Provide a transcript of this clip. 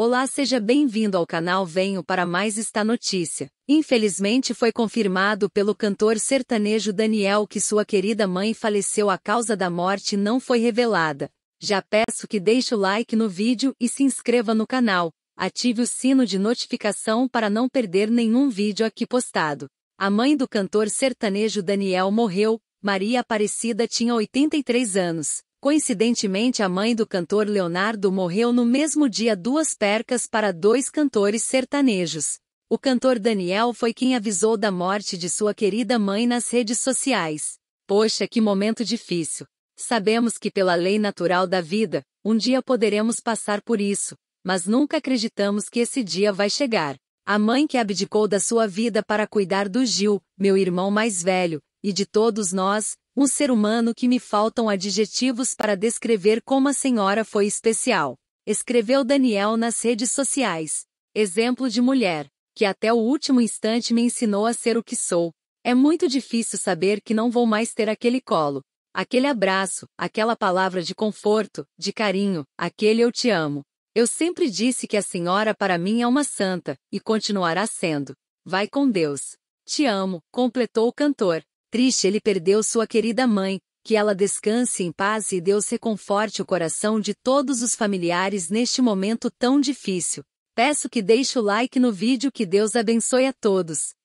Olá, seja bem-vindo ao canal Venho para mais esta notícia. Infelizmente foi confirmado pelo cantor sertanejo Daniel que sua querida mãe faleceu a causa da morte não foi revelada. Já peço que deixe o like no vídeo e se inscreva no canal. Ative o sino de notificação para não perder nenhum vídeo aqui postado. A mãe do cantor sertanejo Daniel morreu, Maria Aparecida tinha 83 anos. Coincidentemente, a mãe do cantor Leonardo morreu no mesmo dia, duas percas para dois cantores sertanejos. O cantor Daniel foi quem avisou da morte de sua querida mãe nas redes sociais. Poxa, que momento difícil. Sabemos que, pela lei natural da vida, um dia poderemos passar por isso, mas nunca acreditamos que esse dia vai chegar. A mãe que abdicou da sua vida para cuidar do Gil, meu irmão mais velho, e de todos nós, um ser humano que me faltam adjetivos para descrever como a senhora foi especial. Escreveu Daniel nas redes sociais. Exemplo de mulher, que até o último instante me ensinou a ser o que sou. É muito difícil saber que não vou mais ter aquele colo, aquele abraço, aquela palavra de conforto, de carinho, aquele eu te amo. Eu sempre disse que a senhora para mim é uma santa, e continuará sendo. Vai com Deus. Te amo, completou o cantor. Triste ele perdeu sua querida mãe, que ela descanse em paz e Deus reconforte o coração de todos os familiares neste momento tão difícil. Peço que deixe o like no vídeo que Deus abençoe a todos.